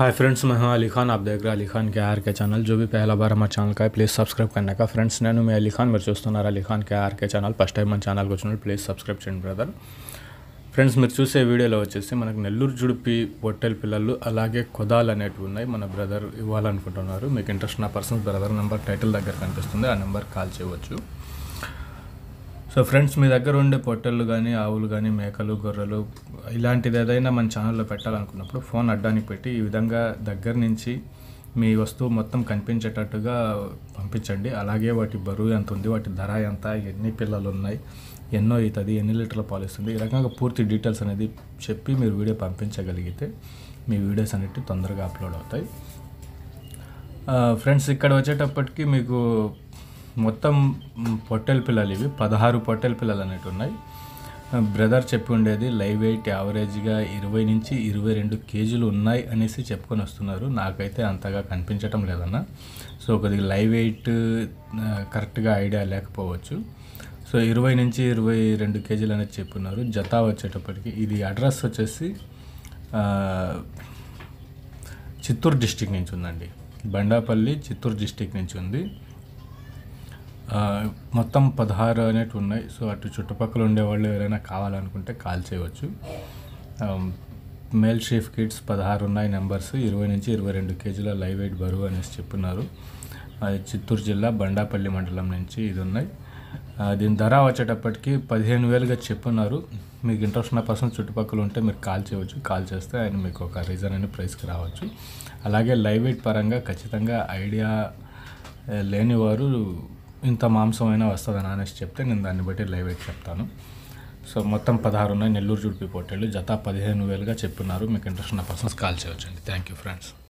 hi friends मैं हूं अली खान आप देख रहे हैं अली खान के आर ఛానల్ का है ప్లీజ్ సబ్స్క్రైబ్ కన్నా का ఫ్రెండ్స్ నేను మీ అలీఖాన్ మీరు చూస్తున్నారు అలీఖాన్ ఖాన్ కే ఆర్కే ఛానల్ ఫస్ట్ టైం మన ఛానల్కి వచ్చినప్పుడు ప్లీజ్ సబ్స్క్రైబ్ చేయండి బ్రదర్ ఫ్రెండ్స్ మీరు చూసే వీడియోలో వచ్చేసి మనకు నెల్లూరు జుడిపి పొట్టెల పిల్లలు అలాగే కొదాలు అనేటివి ఉన్నాయి మన బ్రదర్ ఇవ్వాలనుకుంటున్నారు మీకు ఇంట్రెస్ట్ ఉన్న పర్సన్ బ్రదర్ నెంబర్ టైటిల్ దగ్గర కనిపిస్తుంది ఆ నెంబర్ కాల్ చేయవచ్చు సో ఫ్రెండ్స్ మీ దగ్గర ఉండే పొట్టెళ్ళు కానీ ఆవులు కానీ మేకలు గొర్రెలు ఇలాంటిది ఏదైనా మన ఛానల్లో పెట్టాలనుకున్నప్పుడు ఫోన్ అడ్డానికి పెట్టి ఈ విధంగా దగ్గర నుంచి మీ వస్తువు మొత్తం కనిపించేటట్టుగా పంపించండి అలాగే వాటి బరువు ఎంత ఉంది వాటి ధర ఎంత ఎన్ని పిల్లలు ఉన్నాయి ఎన్నో అవుతుంది ఎన్ని లీటర్ల పాలిస్తుంది ఈ రకంగా పూర్తి డీటెయిల్స్ అనేది చెప్పి మీరు వీడియో పంపించగలిగితే మీ వీడియోస్ అనేటివి తొందరగా అప్లోడ్ అవుతాయి ఫ్రెండ్స్ ఇక్కడ వచ్చేటప్పటికి మీకు మొత్తం పొట్టెల పిల్లలు ఇవి పదహారు పొట్టెల పిల్లలు అనేవి ఉన్నాయి బ్రదర్ చెప్పి ఉండేది లైవ్ వెయిట్ యావరేజ్గా ఇరవై నుంచి ఇరవై రెండు కేజీలు ఉన్నాయి అనేసి చెప్పుకొని వస్తున్నారు నాకైతే అంతగా కనిపించటం లేదన్న సో కొద్దిగా లైవ్ వెయిట్ కరెక్ట్గా ఐడియా లేకపోవచ్చు సో ఇరవై నుంచి ఇరవై రెండు కేజీలు అనేది చెప్పున్నారు జత వచ్చేటప్పటికి ఇది అడ్రస్ వచ్చేసి చిత్తూరు డిస్టిక్ నుంచి ఉందండి బండాపల్లి చిత్తూరు డిస్టిక్ నుంచి ఉంది మొత్తం పదహారు అనేవి ఉన్నాయి సో అటు చుట్టుపక్కల ఉండేవాళ్ళు ఎవరైనా కావాలనుకుంటే కాల్ చేయవచ్చు మేల్ షేఫ్ కిడ్స్ పదహారు ఉన్నాయి నెంబర్స్ ఇరవై నుంచి ఇరవై రెండు కేజీల లైవ్ ఎయిట్ బరువు అనేసి చెప్పున్నారు అది చిత్తూరు జిల్లా బండాపల్లి మండలం నుంచి ఇది ఉన్నాయి దీని ధర వచ్చేటప్పటికి పదిహేను వేలుగా చెప్పున్నారు మీకు ఇంట్రెస్ట్ ఉన్న పర్సన్ చుట్టుపక్కల ఉంటే మీరు కాల్ చేయవచ్చు కాల్ చేస్తే ఆయన మీకు ఒక రీజన్ అని ప్రైస్కి రావచ్చు అలాగే లైవ్ ఎయిట్ పరంగా ఖచ్చితంగా ఐడియా లేనివారు ఇంత మాంసమైనా వస్తుందని అనేసి చెప్తే నేను దాన్ని బట్టి లైవ్ ఎయిట్ చెప్తాను సో మొత్తం పదహారు ఉన్నాయి నెల్లూరు జుడిపి పోటీలు జత పదిహేను వేలుగా చెప్పినారు మీకు ఇంట్రెస్ట్ ఉన్న పర్సన్స్ కాల్ చేయవచ్చండి థ్యాంక్ యూ ఫ్రెండ్స్